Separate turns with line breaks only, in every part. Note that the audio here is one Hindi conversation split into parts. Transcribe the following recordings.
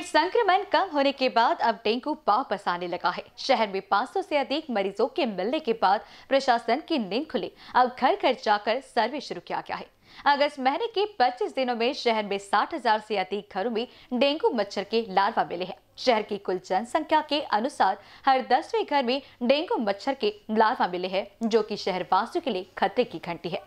कोविड संक्रमण कम होने के बाद अब डेंगू वापस आने लगा है शहर में 500 से अधिक मरीजों के मिलने के बाद प्रशासन की नींद खुली अब घर घर जाकर सर्वे शुरू किया गया है अगस्त महीने के 25 दिनों में शहर में 60,000 से अधिक घरों में डेंगू मच्छर के लार्वा मिले हैं शहर की कुल जनसंख्या के अनुसार हर दसवें घर में डेंगू मच्छर के लार्वा मिले हैं जो की शहर वासियों के लिए खतरे की घंटी है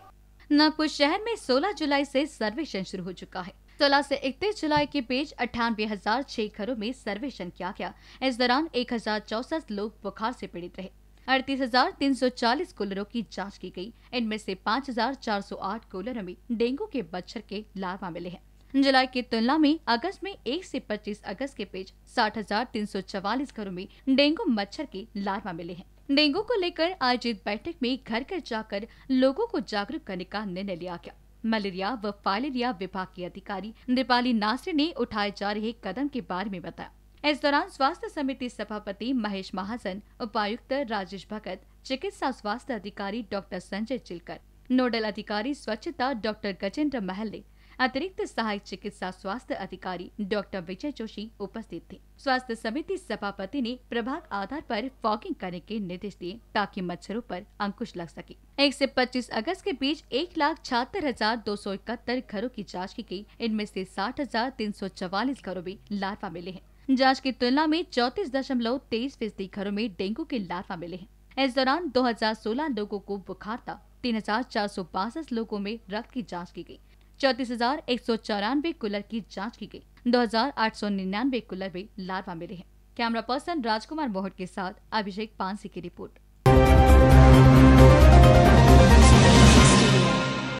नागपुर शहर में 16 जुलाई से सर्वेक्षण शुरू हो चुका है सोलह से इकतीस जुलाई के बीच अठानवे हजार छह घरों में सर्वेक्षण किया गया इस दौरान एक हजार चौसठ लोग बुखार से पीड़ित रहे अड़तीस हजार तीन सौ चालीस कूलरों की जांच की गई इनमें से पाँच हजार चार सौ आठ कूलरों में डेंगू के मच्छर के लार्वा मिले हैं जुलाई की तुलना में अगस्त में एक से पच्चीस अगस्त के बीच साठ हजार तीन सौ चवालीस घरों में डेंगू मच्छर के लार्वा मिले हैं डेंगू को लेकर आयोजित बैठक में घर घर जाकर लोगों को जागरूक करने का निर्णय लिया गया मलेरिया व फाइलेरिया विभाग के अधिकारी नृपाली नासरी ने उठाए जा रहे कदम के बारे में बताया इस दौरान स्वास्थ्य समिति सभापति महेश महाजन उपायुक्त राजेश भगत चिकित्सा स्वास्थ्य अधिकारी डॉक्टर संजय चिलकर नोडल अधिकारी स्वच्छता डॉक्टर गजेंद्र महल ने अतिरिक्त सहायक चिकित्सा स्वास्थ्य अधिकारी डॉक्टर विजय जोशी उपस्थित थे स्वास्थ्य समिति सभापति ने प्रभाग आधार पर फॉगिंग करने के निर्देश दिए ताकि मच्छरों पर अंकुश लग सके एक से 25 अगस्त के बीच एक लाख छहत्तर हजार दो सौ इकहत्तर घरों की जांच की गई इनमें से साठ हजार तीन सौ चवालीस घरों में लार्वा मिले हैं जांच की तुलना में चौतीस दशमलव तेईस फीसदी घरों में डेंगू के लार्वा मिले हैं इस दौरान 2016 लोगों को बुखार था तीन हजार चार सौ बासठ लोगों में रक्त की जाँच की गयी चौतीस हजार एक सौ चौरानवे कूलर की जाँच की गयी दो हजार आठ सौ निन्यानवे कूलर में लार्वा मिले हैं कैमरा पर्सन राजकुमार मोहट के साथ अभिषेक पानसी की रिपोर्ट